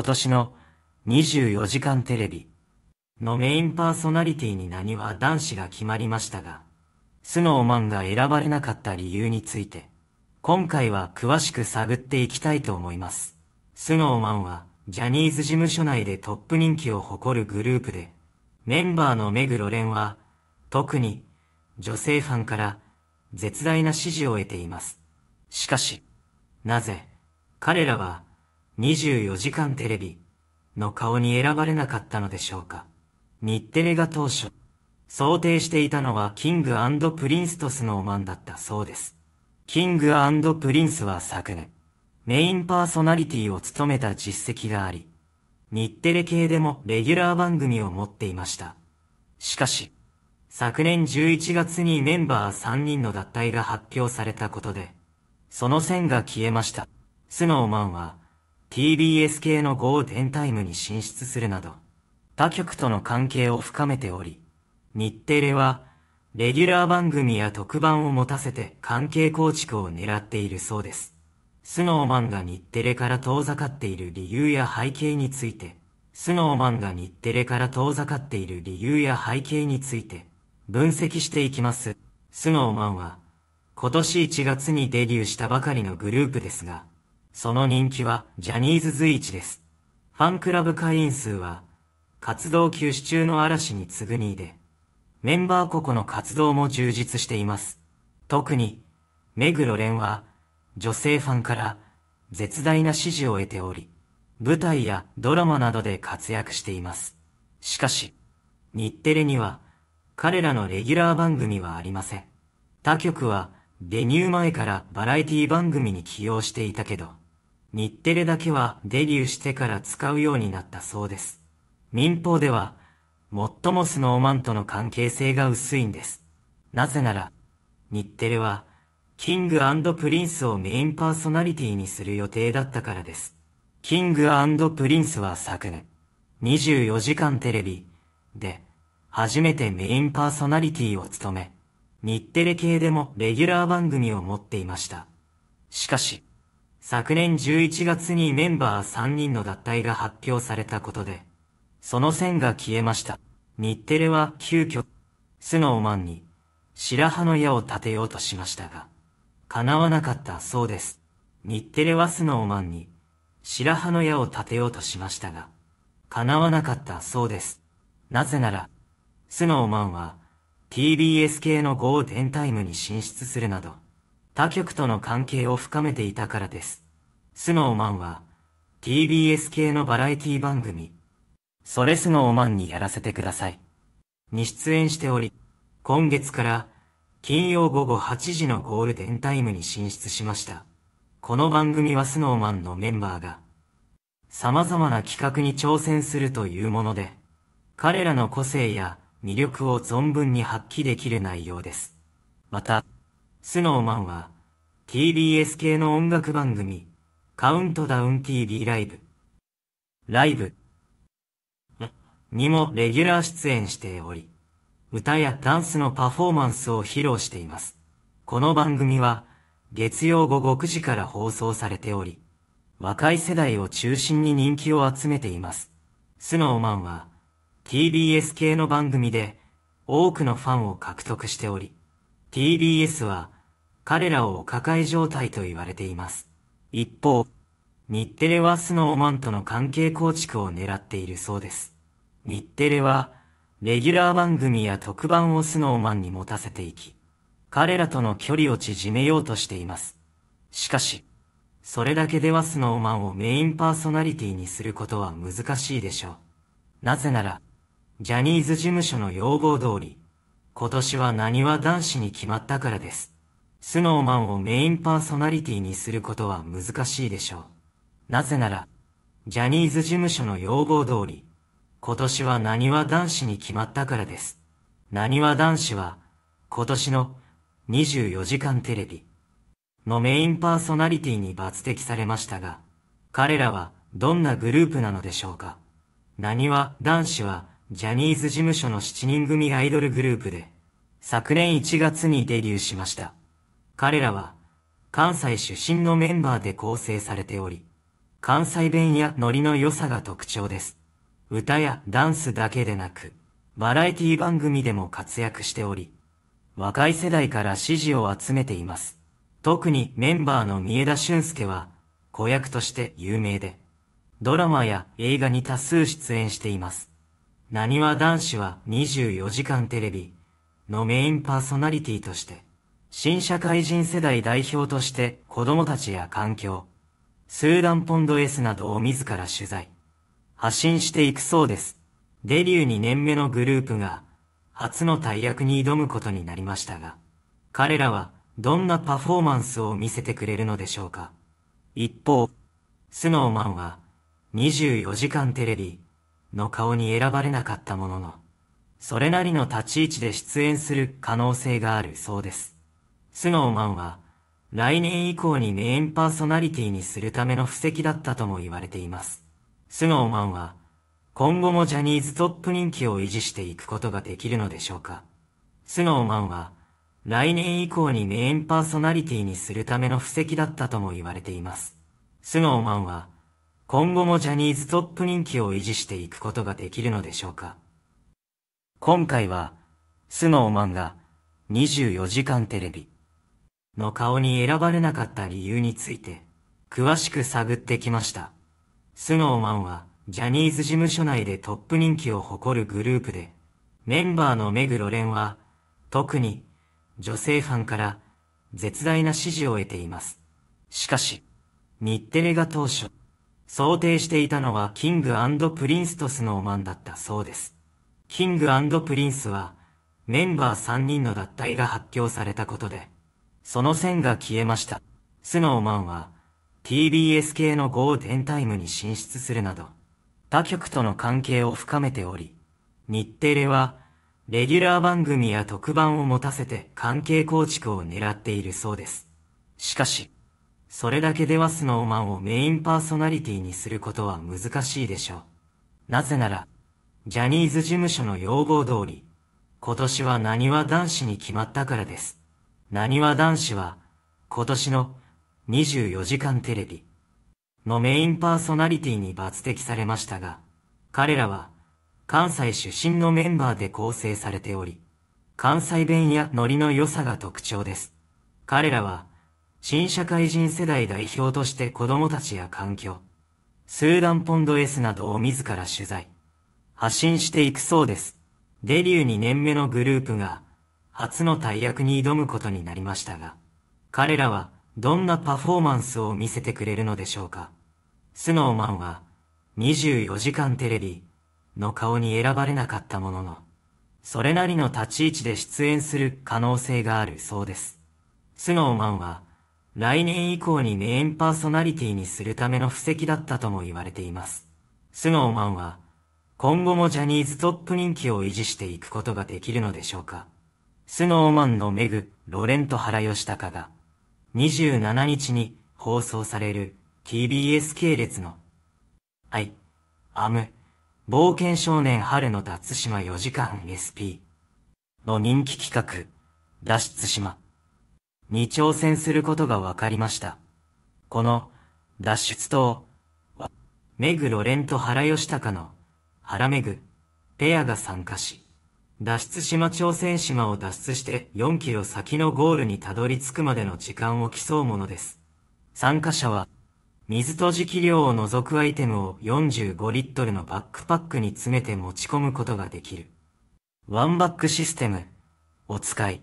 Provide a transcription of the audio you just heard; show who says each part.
Speaker 1: 今年の24時間テレビのメインパーソナリティに何は男子が決まりましたが、スノーマンが選ばれなかった理由について、今回は詳しく探っていきたいと思います。スノーマンは、ジャニーズ事務所内でトップ人気を誇るグループで、メンバーの目黒蓮は、特に、女性ファンから、絶大な支持を得ています。しかし、なぜ、彼らは、24時間テレビの顔に選ばれなかったのでしょうか。日テレが当初、想定していたのはキングプリンスとスノーマンだったそうです。キングプリンスは昨年、メインパーソナリティを務めた実績があり、日テレ系でもレギュラー番組を持っていました。しかし、昨年11月にメンバー3人の脱退が発表されたことで、その線が消えました。スノーマンは、TBS 系のゴーデンタイムに進出するなど、他局との関係を深めており、日テレは、レギュラー番組や特番を持たせて関係構築を狙っているそうです。スノーマンが日テレから遠ざかっている理由や背景について、スノーマンが日テレから遠ざかっている理由や背景について、分析していきます。スノーマンは、今年1月にデビューしたばかりのグループですが、その人気はジャニーズ随一です。ファンクラブ会員数は、活動休止中の嵐に次ぐ2位で、メンバー個々の活動も充実しています。特に、目黒蓮は、女性ファンから絶大な支持を得ており、舞台やドラマなどで活躍しています。しかし、日テレには、彼らのレギュラー番組はありません。他局は、デニュー前からバラエティ番組に起用していたけど、日テレだけはデビューしてから使うようになったそうです。民放では、最もスノーマンとの関係性が薄いんです。なぜなら、日テレは、キングプリンスをメインパーソナリティにする予定だったからです。キングプリンスは昨年、24時間テレビで、初めてメインパーソナリティを務め、日テレ系でもレギュラー番組を持っていました。しかし、昨年11月にメンバー3人の脱退が発表されたことで、その線が消えました。日テレは急遽、スノーマンに、白羽の矢を立てようとしましたが、叶わなかったそうです。日テレはスノーマンに、白羽の矢を立てようとしましたが、叶わなかったそうです。なぜなら、スノーマンは、TBS 系のゴーデンタイムに進出するなど、他局との関係を深めていたからです。スノーマンは、TBS 系のバラエティ番組、それスノーマンにやらせてください。に出演しており、今月から金曜午後8時のゴールデンタイムに進出しました。この番組はスノーマンのメンバーが、様々な企画に挑戦するというもので、彼らの個性や魅力を存分に発揮できる内容です。また、スノーマンは TBS 系の音楽番組カウントダウン TV ライブライブにもレギュラー出演しており歌やダンスのパフォーマンスを披露しています。この番組は月曜午後9時から放送されており若い世代を中心に人気を集めています。スノーマンは TBS 系の番組で多くのファンを獲得しており、TBS は彼らを抱え状態と言われています。一方、日テレはスノーマンとの関係構築を狙っているそうです。日テレは、レギュラー番組や特番をスノーマンに持たせていき、彼らとの距離を縮めようとしています。しかし、それだけではスノーマンをメインパーソナリティにすることは難しいでしょう。なぜなら、ジャニーズ事務所の要望通り、今年は何は男子に決まったからです。スノーマンをメインパーソナリティにすることは難しいでしょう。なぜなら、ジャニーズ事務所の要望通り、今年は何は男子に決まったからです。何は男子は、今年の24時間テレビのメインパーソナリティに抜擢されましたが、彼らはどんなグループなのでしょうか。何は男子はジャニーズ事務所の7人組アイドルグループで、昨年1月にデビューしました。彼らは、関西出身のメンバーで構成されており、関西弁やノリの良さが特徴です。歌やダンスだけでなく、バラエティ番組でも活躍しており、若い世代から支持を集めています。特にメンバーの三枝俊介は、子役として有名で、ドラマや映画に多数出演しています。なにわ男子は24時間テレビのメインパーソナリティとして、新社会人世代代表として子供たちや環境、スーダンポンド S などを自ら取材、発信していくそうです。デビュー2年目のグループが、初の大役に挑むことになりましたが、彼らはどんなパフォーマンスを見せてくれるのでしょうか。一方、スノーマンは24時間テレビの顔に選ばれなかったものの、それなりの立ち位置で出演する可能性があるそうです。スノーマンは、来年以降にメインパーソナリティにするための布石だったとも言われています。スノーマンは、今後もジャニーズトップ人気を維持していくことができるのでしょうか。スノーマンは、来年以降にメインパーソナリティにするための布石だったとも言われています。スノーマンは、今後もジャニーズトップ人気を維持していくことができるのでしょうか今回は、スノーマンが24時間テレビの顔に選ばれなかった理由について、詳しく探ってきました。スノーマンは、ジャニーズ事務所内でトップ人気を誇るグループで、メンバーの目黒蓮は、特に、女性ファンから、絶大な支持を得ています。しかし、日テレが当初、想定していたのはキングプリンスとスノーマンだったそうです。キングプリンスは、メンバー3人の脱退が発表されたことで、その線が消えました。スノーマンは、TBS 系のゴーデンタイムに進出するなど、他局との関係を深めており、日テレは、レギュラー番組や特番を持たせて関係構築を狙っているそうです。しかし、それだけではスノーマンをメインパーソナリティにすることは難しいでしょう。なぜなら、ジャニーズ事務所の要望通り、今年は何は男子に決まったからです。何は男子は、今年の24時間テレビのメインパーソナリティに抜擢されましたが、彼らは関西出身のメンバーで構成されており、関西弁やノリの良さが特徴です。彼らは新社会人世代代表として子供たちや環境、スーダンポンド S などを自ら取材、発信していくそうです。デビュー2年目のグループが、初の大役に挑むことになりましたが、彼らはどんなパフォーマンスを見せてくれるのでしょうか。スノーマンは、24時間テレビの顔に選ばれなかったものの、それなりの立ち位置で出演する可能性があるそうです。スノーマンは、来年以降にメインパーソナリティにするための布石だったとも言われています。スノーマンは、今後もジャニーズトップ人気を維持していくことができるのでしょうか。スノーマンのメグ、ロレント原タカが、27日に放送される TBS 系列の、はい、アム、冒険少年春の脱島4時間 SP の人気企画、脱出島。に挑戦することが分かりました。この、脱出島は、メグロレンと原義高の、原メグペアが参加し、脱出島朝鮮島を脱出して4キロ先のゴールにたどり着くまでの時間を競うものです。参加者は、水と磁気量を除くアイテムを45リットルのバックパックに詰めて持ち込むことができる。ワンバックシステムを使い、